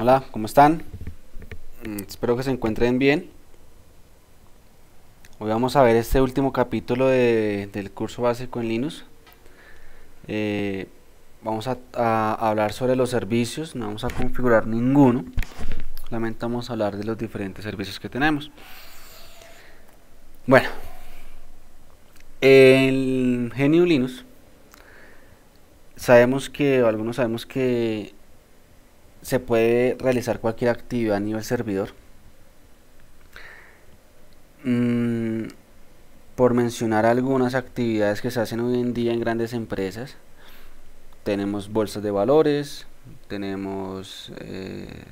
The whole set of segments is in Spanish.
Hola, ¿cómo están? Mm, espero que se encuentren bien. Hoy vamos a ver este último capítulo de, del curso básico en Linux. Eh, vamos a, hablar sobre los servicios, no vamos a configurar ninguno. Lamentamos hablar de los diferentes servicios que tenemos. Bueno, el Genio Linux sabemos que, o algunos sabemos que se puede realizar cualquier actividad a nivel servidor. Mm, por mencionar algunas actividades que se hacen hoy en día en grandes empresas, tenemos bolsas de valores, tenemos eh,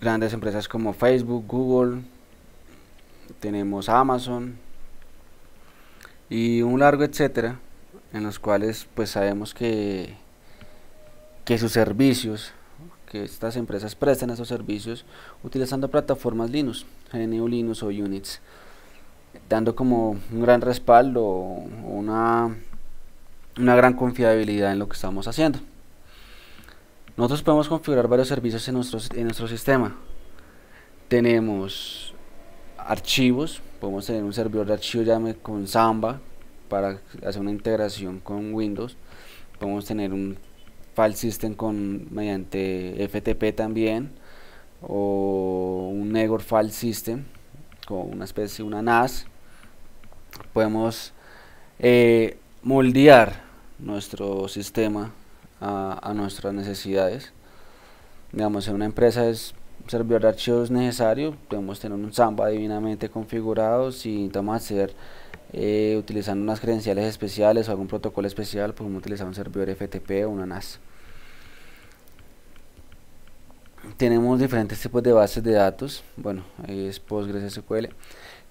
grandes empresas como Facebook, Google, tenemos Amazon y un largo etcétera, en los cuales pues sabemos que que sus servicios, que estas empresas prestan esos servicios utilizando plataformas Linux, GNU Linux o Unix, dando como un gran respaldo, una, una gran confiabilidad en lo que estamos haciendo. Nosotros podemos configurar varios servicios en nuestro, en nuestro sistema. Tenemos archivos, podemos tener un servidor de archivos llame con Samba para hacer una integración con Windows. Podemos tener un file system con, mediante FTP también o un Negor file system con una especie, una NAS podemos eh, moldear nuestro sistema a, nuestras necesidades digamos en una empresa es servidor de archivos necesario, podemos tener un Samba divinamente configurado, si necesitamos hacer eh, utilizando unas credenciales especiales o algún protocolo especial, podemos utilizar un servidor FTP o una NAS. Tenemos diferentes tipos de bases de datos, bueno, es Postgres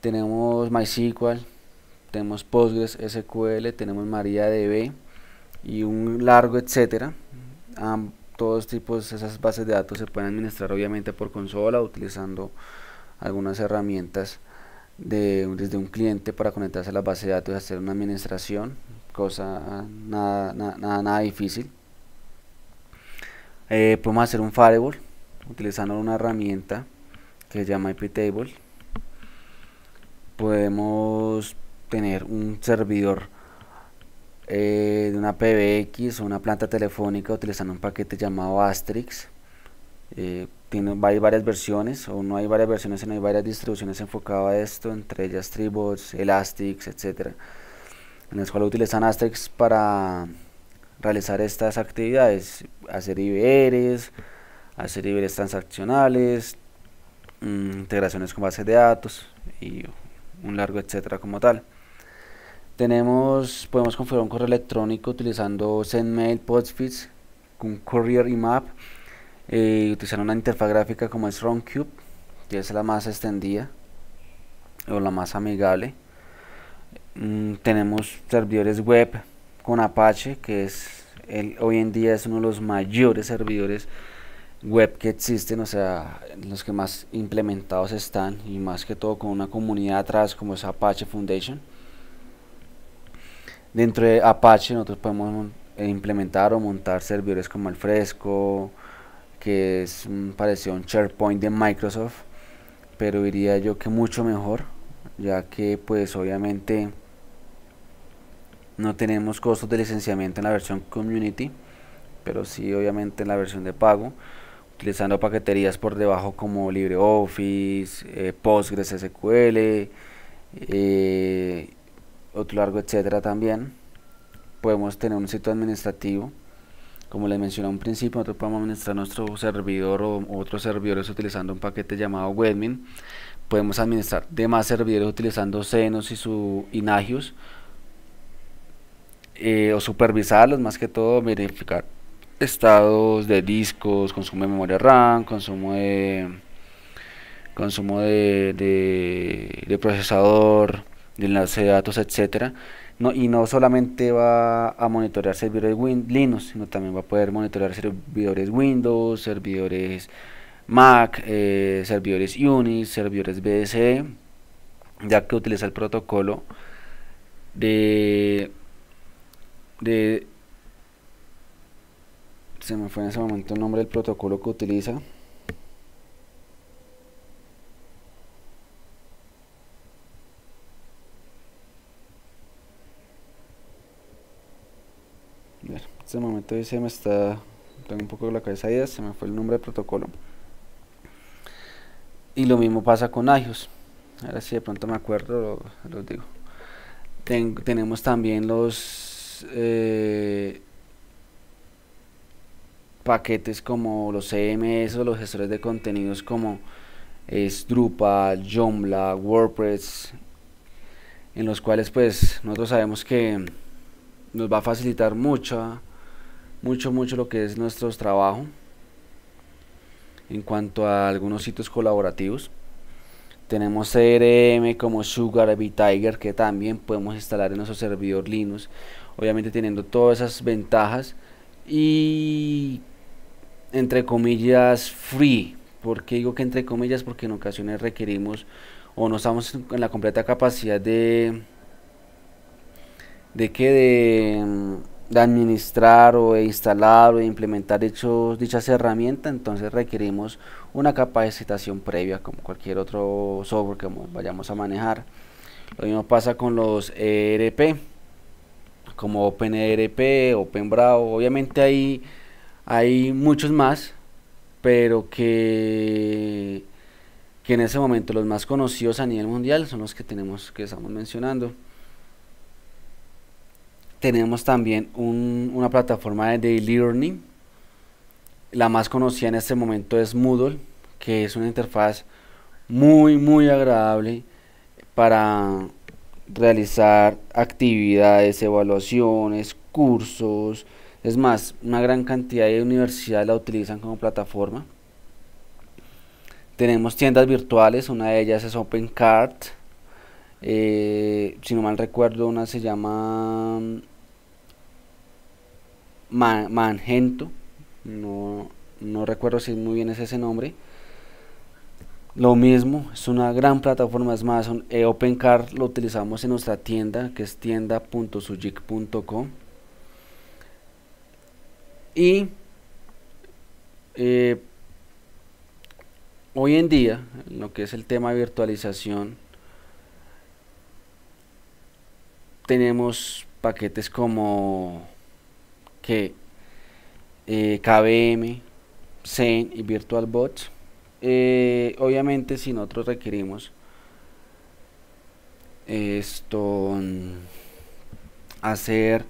tenemos MySQL, tenemos Postgres SQL, tenemos MariaDB y un largo etcétera todos tipos, esas bases de datos se pueden administrar obviamente por consola utilizando algunas herramientas de, desde un cliente para conectarse a la base de datos y hacer una administración, cosa nada, nada, nada difícil. Eh, podemos hacer un firewall utilizando una herramienta que se llama IPTable. Podemos tener un servidor eh, de una PBX o una planta telefónica utilizando un paquete llamado Asterix. Eh, hay varias versiones, o no hay varias versiones, sino hay varias distribuciones enfocadas a esto, entre ellas Tribots, Elastix, etc. En las cuales utilizan Asterix para realizar estas actividades, hacer IBRs, hacer IBRs transaccionales, mm, integraciones con bases de datos y un largo etcétera como tal. Tenemos, podemos configurar un correo electrónico utilizando SendMail, Postfix, con Courier y Map, eh, utilizando una interfaz gráfica como es RoundCube, que es la más extendida o la más amigable. Mm, tenemos servidores web con Apache, que es el, hoy en día es uno de los mayores servidores web que existen, o sea, los que más implementados están y más que todo con una comunidad atrás como es Apache Foundation. Dentro de Apache nosotros podemos eh, implementar o montar servidores como el Fresco, que es mm, parecido a un SharePoint de Microsoft, pero diría yo que mucho mejor, ya que pues obviamente no tenemos costos de licenciamiento en la versión Community, pero sí obviamente en la versión de pago, utilizando paqueterías por debajo como LibreOffice, eh, PostgreSQL SQL, eh, otro largo, etcétera también. Podemos tener un sitio administrativo. Como les mencioné a un principio, nosotros podemos administrar nuestro servidor o otros servidores utilizando un paquete llamado Webmin. Podemos administrar demás servidores utilizando Senos y su Inagios. Eh, o supervisarlos más que todo, verificar estados de discos, consumo de memoria RAM, consumo consumo de procesador, de enlace de datos, etcétera. No, y no solamente va a monitorear servidores Linux, sino también va a poder monitorear servidores Windows, servidores Mac, eh, servidores Unix, servidores BSE, ya que utiliza el protocolo de, de se me fue en ese momento el nombre del protocolo que utiliza Este momento dice se me está, tengo un poco la cabeza ahí, se me fue el nombre de protocolo. Y lo mismo pasa con IOS Ahora si de pronto me acuerdo, lo, digo. tenemos también los eh, paquetes como los CMS o los gestores de contenidos como es Drupal, Joomla, WordPress, en los cuales pues nosotros sabemos que nos va a facilitar mucho mucho, mucho lo que es nuestro trabajo en cuanto a algunos sitios colaborativos. Tenemos CRM como Sugar, Tiger que también podemos instalar en nuestro servidor Linux, obviamente teniendo todas esas ventajas y entre comillas free. porque digo que entre comillas? Porque en ocasiones requerimos o no estamos en la completa capacidad de de que de mm, de administrar o instalar o implementar dichas herramientas, entonces requerimos una capacitación previa como cualquier otro software que vayamos a manejar. Lo mismo pasa con los ERP, como OpenERP, OpenBravo, obviamente hay, hay muchos más, pero que, que en ese momento los más conocidos a nivel mundial son los que tenemos que estamos mencionando. Tenemos también una plataforma de Daily Learning. La más conocida en este momento es Moodle, que es una interfaz muy, muy agradable para realizar actividades, evaluaciones, cursos. Es más, una gran cantidad de universidades la utilizan como plataforma. Tenemos tiendas virtuales, una de ellas es OpenCart, eh, si no mal recuerdo, una se llama Man mm, Mangento. No, recuerdo si muy bien es ese nombre. Lo mismo, es una gran plataforma, es más, eh, lo utilizamos en nuestra tienda, que es tienda.sujic.com. Y eh, hoy en día, lo que es el tema de virtualización, tenemos paquetes como que eh, KVM, Zen y virtualbot, eh, obviamente si nosotros requerimos eh, esto mm, hacer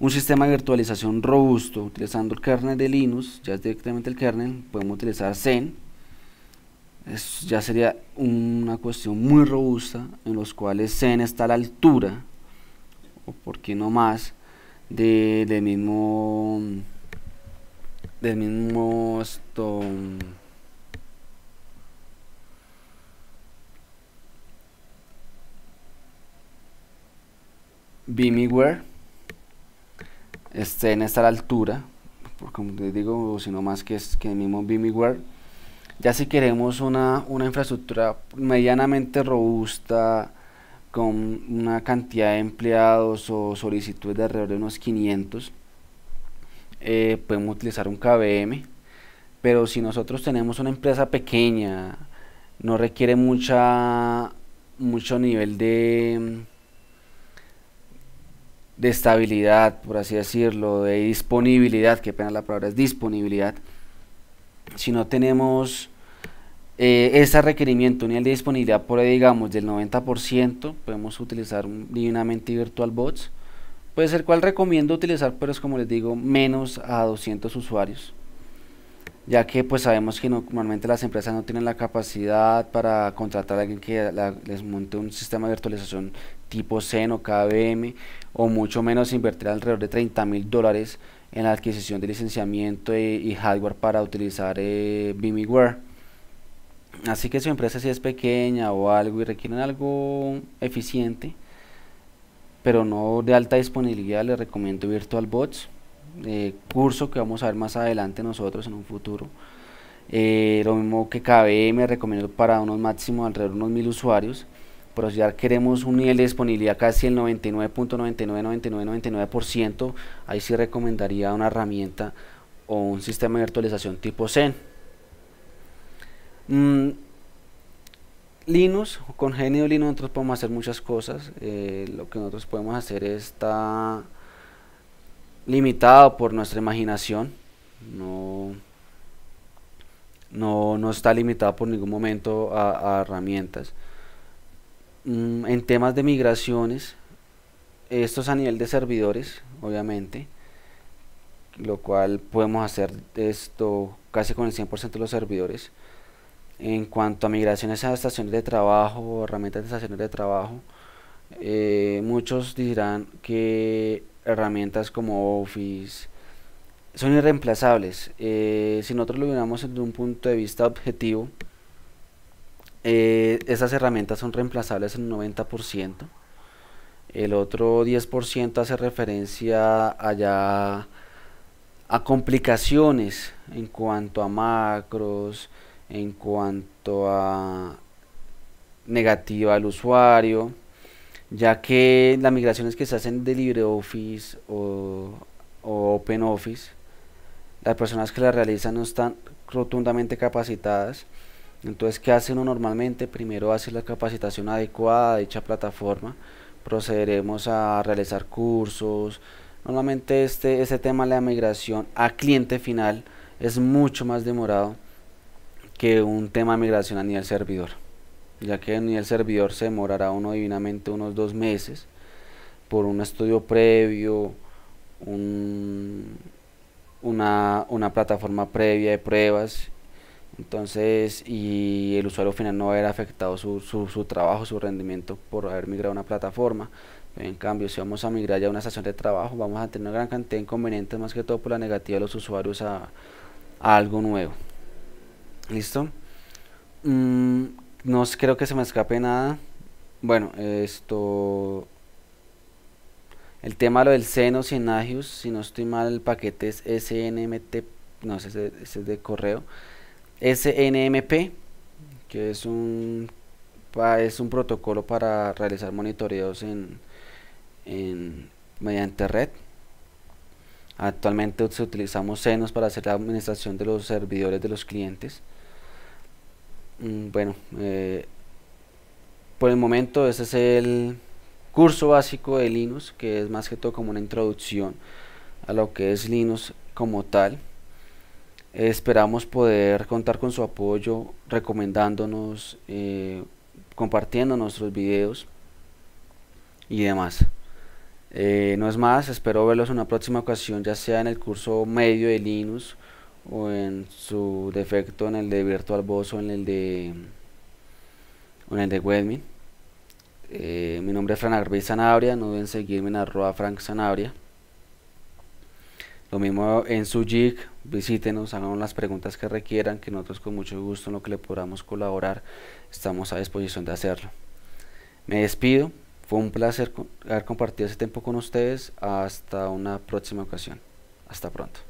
un sistema de virtualización robusto utilizando el kernel de Linux, ya es directamente el kernel, podemos utilizar Zen. ya sería una cuestión muy robusta en los cuales Zen está a la altura porque no más de, del mismo del mismo esto esté esté en esta altura porque como les digo sino más que es que el mismo vmware ya si queremos una, una infraestructura medianamente robusta con una cantidad de empleados o solicitudes de alrededor de unos 500, eh, podemos utilizar un KBM, pero si nosotros tenemos una empresa pequeña, no requiere mucha, mucho nivel de, de estabilidad, por así decirlo, de disponibilidad, que pena la palabra es disponibilidad, si no tenemos eh, este requerimiento, un nivel de disponibilidad por ahí, digamos, del 90%, podemos utilizar divinamente Virtual Bots, puede ser cual recomiendo utilizar, pero es como les digo, menos a 200 usuarios, ya que pues sabemos que normalmente las empresas no tienen la capacidad para contratar a alguien que les monte un sistema de virtualización tipo Zen o KVM, o mucho menos invertir alrededor de 30 mil dólares en la adquisición de licenciamiento eh, y, hardware para utilizar eh, VMware Así que si su empresa si es pequeña o algo y requieren algo eficiente, pero no de alta disponibilidad, le recomiendo VirtualBots, eh, curso que vamos a ver más adelante nosotros en un futuro. Eh, lo mismo que KBM recomiendo para unos máximos alrededor de unos mil usuarios. Pero si ya queremos un nivel de disponibilidad casi el 99.999999%, ahí sí recomendaría una herramienta o un sistema de virtualización tipo Zen. Mm, Linux, con Genio Linux nosotros podemos hacer muchas cosas. Eh, lo que nosotros podemos hacer está limitado por nuestra imaginación. No, no, está limitado por ningún momento a, herramientas. Mm, en temas de migraciones, esto es a nivel de servidores, obviamente, lo cual podemos hacer esto casi con el 100% de los servidores en cuanto a migraciones a estaciones de trabajo o herramientas de estaciones de trabajo, eh, muchos dirán que herramientas como Office son irreemplazables. Eh, si nosotros lo miramos desde un punto de vista objetivo, eh, esas herramientas son reemplazables en un 90%. El otro 10% hace referencia allá a complicaciones en cuanto a macros, en cuanto a negativa al usuario, ya que las migraciones que se hacen de LibreOffice o, o OpenOffice, las personas que las realizan no están rotundamente capacitadas. Entonces, ¿qué hace uno normalmente? Primero hace la capacitación adecuada de dicha plataforma. Procederemos a realizar cursos. Normalmente este, este tema de la migración a cliente final es mucho más demorado que un tema de migración a nivel servidor, ya que a nivel servidor se demorará uno divinamente unos dos meses por un estudio previo, una, plataforma previa de pruebas entonces, y el usuario final no va a haber afectado su, trabajo, su rendimiento por haber migrado a una plataforma. En cambio, si vamos a migrar ya a una estación de trabajo, vamos a tener una gran cantidad de inconvenientes, más que todo por la negativa de los usuarios a algo nuevo. Listo. Mm, no creo que se me escape nada. Bueno, esto. El tema lo del seno enagius si no estoy mal, el paquete es SNMT, no sé, ese, es de correo. SNMP, que es un, es un protocolo para realizar monitoreos en, en, mediante red. Actualmente utilizamos senos para hacer la administración de los servidores de los clientes. Mm, bueno, eh, por el momento ese es el curso básico de Linux, que es más que todo como una introducción a lo que es Linux como tal. Esperamos poder contar con su apoyo recomendándonos, eh, compartiendo nuestros videos y demás. Eh, no es más, espero verlos en una próxima ocasión, ya sea en el curso medio de Linux o en su defecto en el de virtual o en el de o en el de Webmin. Eh, mi nombre es Fran Sanabria, no deben seguirme en arroba Frank Sanabria. Lo mismo en su jig, visítenos, hagan las preguntas que requieran, que nosotros con mucho gusto en lo que le podamos colaborar, estamos a disposición de hacerlo. Me despido, fue un placer haber compartido este tiempo con ustedes, hasta una próxima ocasión, hasta pronto.